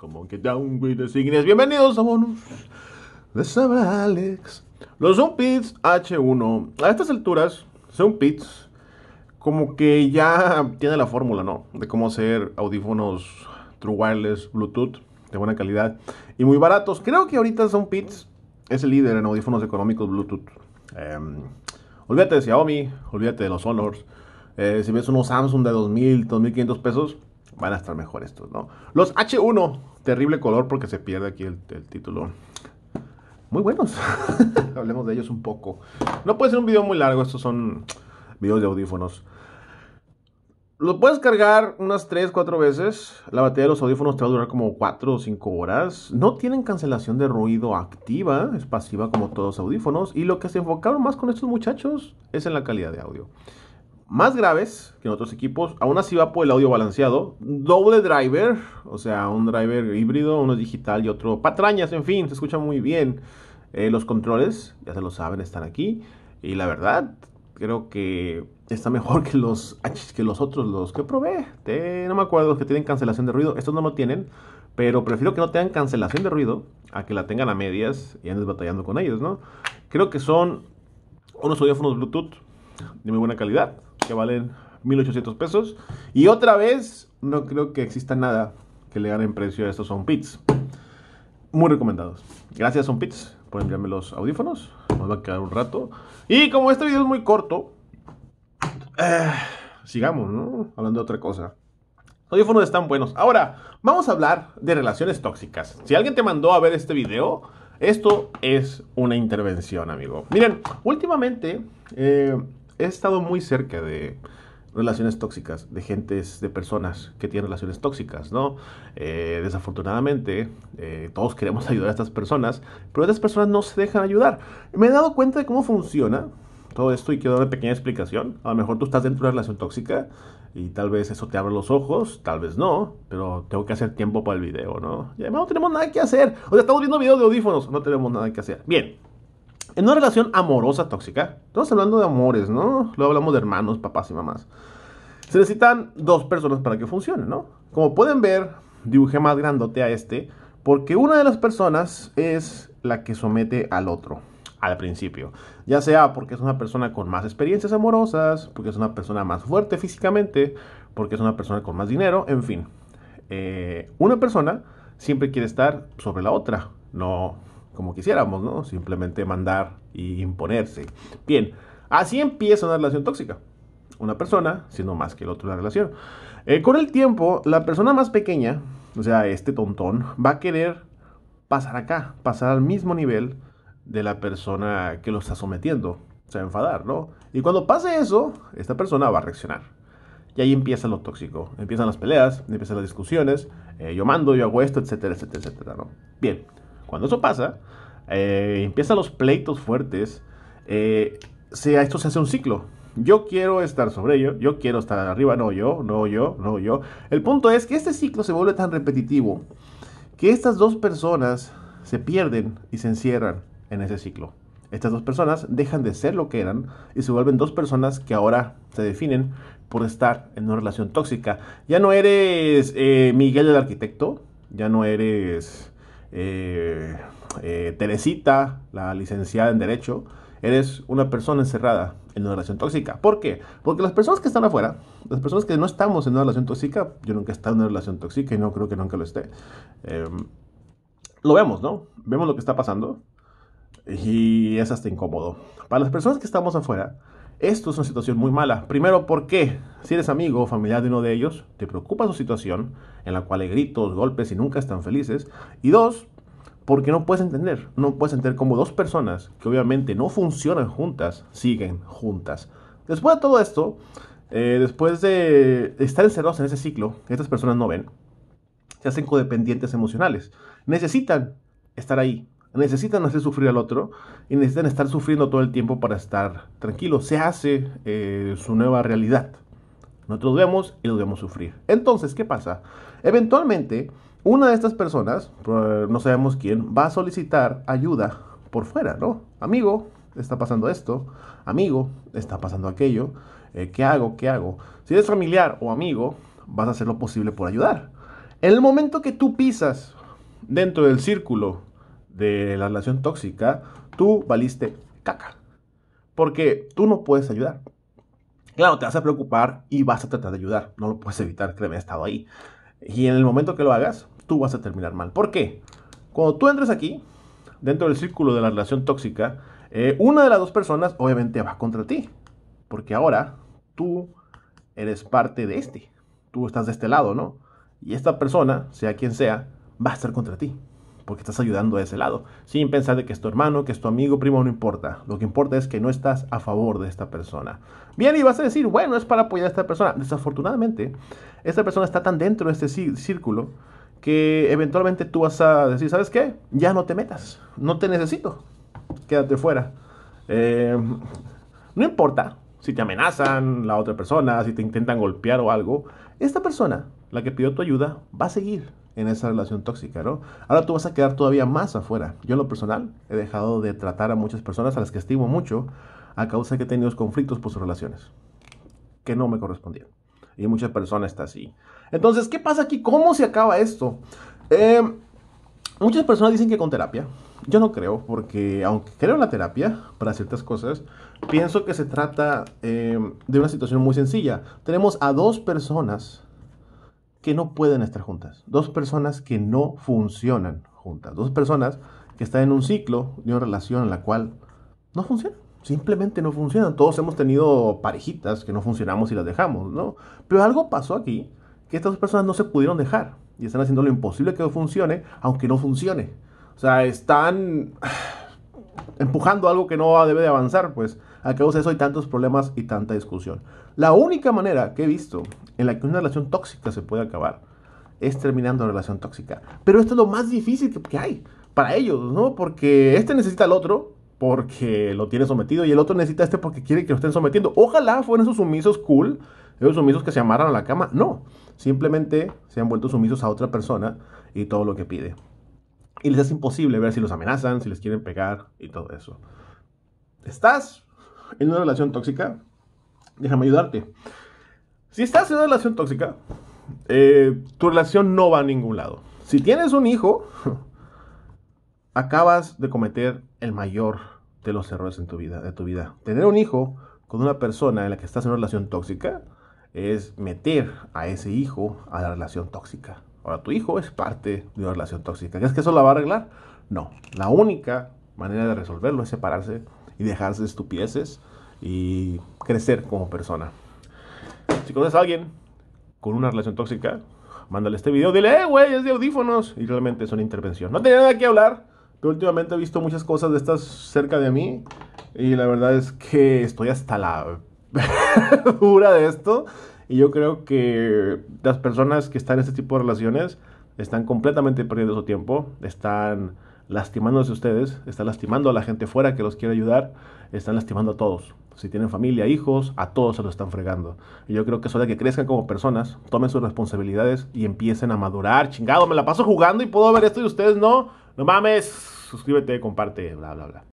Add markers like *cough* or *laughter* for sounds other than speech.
Como que un un Bienvenidos a Bonus de habla Alex. Los Zumpits H1. A estas alturas, Zumpits como que ya tiene la fórmula, ¿no? De cómo hacer audífonos True Wireless Bluetooth de buena calidad y muy baratos. Creo que ahorita Zumpits es el líder en audífonos económicos Bluetooth. Em, olvídate de Xiaomi, olvídate de los Honors. Eh, si ves unos Samsung de 2.000, 2.500 pesos, van a estar mejor estos, ¿no? Los H1 Terrible color porque se pierde aquí el, título. Muy buenos. *laughs* Hablemos de ellos un poco. No puede ser un video muy largo, estos son videos de audífonos. Lo puedes cargar unas 3, 4 veces. La batería de los audífonos te va a durar como 4 o 5 horas. No tienen cancelación de ruido activa, es pasiva como todos los audífonos. Y lo que se enfocaron más con estos muchachos es en la calidad de audio más graves que en otros equipos. Aún así va por el audio balanceado. Doble driver, o sea, un driver híbrido, uno es digital y otro patrañas, en fin, se escucha muy bien. Eh, los controles, ya se lo saben, están aquí. Y la verdad, creo que está mejor que los, que los otros, los que probé. no me acuerdo, los que tienen cancelación de ruido. Estos no lo tienen, pero prefiero que no tengan cancelación de ruido a que la tengan a medias y andes batallando con ellos, ¿no? Creo que son unos audífonos Bluetooth de muy buena calidad que valen 1800 pesos. Y otra vez, no creo que exista nada que le gane en precio a estos Son Pits. Muy recomendados. Gracias, Son Pits, por enviarme los audífonos. Nos va a quedar un rato. Y como este video es muy corto, eh, sigamos, ¿no? Hablando de otra cosa. Los audífonos están buenos. Ahora, vamos a hablar de relaciones tóxicas. Si alguien te mandó a ver este video, esto es una intervención, amigo. Miren, últimamente. Eh, he estado muy cerca de relaciones tóxicas, de gentes, de personas que tienen relaciones tóxicas, ¿no? Eh, desafortunadamente, eh, todos queremos *laughs* ayudar a estas personas, pero estas personas no se dejan ayudar. Me he dado cuenta de cómo funciona todo esto y quiero dar una pequeña explicación. A lo mejor tú estás dentro de una relación tóxica y tal vez eso te abre los ojos, tal vez no, pero tengo que hacer tiempo para el video, ¿no? Ya no tenemos nada que hacer. O sea, estamos viendo videos de audífonos, no tenemos nada que hacer. Bien, en una relación amorosa tóxica, estamos hablando de amores, ¿no? Luego hablamos de hermanos, papás y mamás. Se necesitan dos personas para que funcione, ¿no? Como pueden ver, dibujé más grandote a este, porque una de las personas es la que somete al otro al principio. Ya sea porque es una persona con más experiencias amorosas, porque es una persona más fuerte físicamente, porque es una persona con más dinero, en fin. Eh, una persona siempre quiere estar sobre la otra. No, como quisiéramos, ¿no? Simplemente mandar y imponerse. Bien, así empieza una relación tóxica. Una persona, siendo más que el otro la relación. Eh, con el tiempo, la persona más pequeña, o sea, este tontón, va a querer pasar acá, pasar al mismo nivel de la persona que lo está sometiendo. Se va enfadar, ¿no? Y cuando pase eso, esta persona va a reaccionar. Y ahí empieza lo tóxico. Empiezan las peleas, empiezan las discusiones. Eh, yo mando, yo hago esto, etcétera, etcétera, etcétera, ¿no? Bien. Cuando eso pasa, eh, empiezan los pleitos fuertes. Eh, esto se hace un ciclo. Yo quiero estar sobre ello, yo quiero estar arriba, no yo, no yo, no yo. El punto es que este ciclo se vuelve tan repetitivo que estas dos personas se pierden y se encierran en ese ciclo. Estas dos personas dejan de ser lo que eran y se vuelven dos personas que ahora se definen por estar en una relación tóxica. Ya no eres eh, Miguel el arquitecto, ya no eres eh, eh, Teresita, la licenciada en Derecho, eres una persona encerrada en una relación tóxica. ¿Por qué? Porque las personas que están afuera, las personas que no estamos en una relación tóxica, yo nunca he estado en una relación tóxica y no creo que nunca lo esté, em, lo vemos, ¿no? Vemos lo que está pasando y es hasta incómodo. Para las personas que estamos afuera, esto es una situación muy mala. Primero, porque si eres amigo o familiar de uno de ellos, te preocupa su situación, en la cual hay gritos, golpes y nunca están felices. Y dos, porque no puedes entender, no puedes entender cómo dos personas que obviamente no funcionan juntas, siguen juntas. Después de todo esto, eh, después de estar encerrados en ese ciclo, estas personas no ven, se hacen codependientes emocionales. Necesitan estar ahí, necesitan hacer sufrir al otro y necesitan estar sufriendo todo el tiempo para estar tranquilo Se hace eh, su nueva realidad. Nosotros vemos y lo vemos sufrir. Entonces, ¿qué pasa? Eventualmente, una de estas personas, no sabemos quién, va a solicitar ayuda por fuera, ¿no? Amigo, está pasando esto. Amigo, está pasando aquello. Eh, ¿Qué hago? ¿Qué hago? Si eres familiar o amigo, vas a hacer lo posible por ayudar. En el momento que tú pisas dentro del círculo de la relación tóxica, tú valiste caca. Porque tú no puedes ayudar. Claro, te vas a preocupar y vas a tratar de ayudar. No lo puedes evitar, créeme, he estado ahí. Y en el momento que lo hagas, tú vas a terminar mal. ¿Por qué? Cuando tú entres aquí, dentro del círculo de la relación tóxica, eh, una de las dos personas obviamente va contra ti. Porque ahora tú eres parte de este. Tú estás de este lado, ¿no? Y esta persona, sea quien sea, va a estar contra ti porque estás ayudando a ese lado, sin pensar de que es tu hermano, que es tu amigo, primo, no importa. Lo que importa es que no estás a favor de esta persona. Bien, y vas a decir, bueno, es para apoyar a esta persona. Desafortunadamente, esta persona está tan dentro de este círculo que eventualmente tú vas a decir, ¿sabes qué? Ya no te metas, no te necesito, quédate fuera. Em, no importa si te amenazan la otra persona, si te intentan golpear o algo, esta persona, la que pidió tu ayuda, va a seguir en esa relación tóxica, ¿no? Ahora tú vas a quedar todavía más afuera. Yo lo personal he dejado de tratar a muchas personas a las que estimo mucho a causa de que he tenido conflictos por sus relaciones, que no me correspondían. Y muchas personas está así. Entonces, ¿qué pasa aquí? ¿Cómo se acaba esto? Eh, muchas personas dicen que con terapia. Yo no creo, porque aunque creo en la terapia para ciertas cosas, pienso que se trata eh, de una situación muy sencilla. Tenemos a dos personas que no pueden estar juntas, dos personas que no funcionan juntas, dos personas que están en un ciclo de una relación en la cual no funciona, simplemente no funcionan, Todos hemos tenido parejitas que no funcionamos y las dejamos, ¿no? Pero algo pasó aquí que estas dos personas no se pudieron dejar y están haciendo lo imposible que funcione, aunque no funcione. O sea, están *sighs* empujando algo que no debe de avanzar, pues a causa de eso hay tantos problemas y tanta discusión. La única manera que he visto en la que una relación tóxica se puede acabar es terminando la relación tóxica. Pero esto es lo más difícil que, hay para ellos, ¿no? Porque este necesita al otro porque lo tiene sometido y el otro necesita a este porque quiere que lo estén sometiendo. Ojalá fueran esos sumisos cool, esos sumisos que se amarran a la cama. No, simplemente se han vuelto sumisos a otra persona y todo lo que pide. Y les es imposible ver si los amenazan, si les quieren pegar y todo eso. ¿Estás en una relación tóxica, déjame ayudarte. Si estás en una relación tóxica, eh, tu relación no va a ningún lado. Si tienes un hijo, *laughs* acabas de cometer el mayor de los errores en tu vida, de tu vida. Tener un hijo con una persona en la que estás en una relación tóxica es meter a ese hijo a la relación tóxica. Ahora, tu hijo es parte de una relación tóxica. ¿Crees que eso la va a arreglar? No. La única manera de resolverlo es separarse y dejarse de estupideces y crecer como persona. Si conoces a alguien con una relación tóxica, mándale este video, dile, eh, güey, es de audífonos. Y realmente es una intervención. No tenía nada que hablar, pero últimamente he visto muchas cosas de estas cerca de mí. Y la verdad es que estoy hasta la *laughs* dura de esto. Y yo creo que las personas que están en este tipo de relaciones están completamente perdiendo su tiempo, están lastimándose ustedes, están lastimando a la gente fuera que los quiere ayudar, están lastimando a todos. Si tienen familia, hijos, a todos se los están fregando. Y yo creo que es hora que crezcan como personas, tomen sus responsabilidades y empiecen a madurar. Chingado, me la paso jugando y puedo ver esto y ustedes no. No mames, suscríbete, comparte, bla, bla, bla.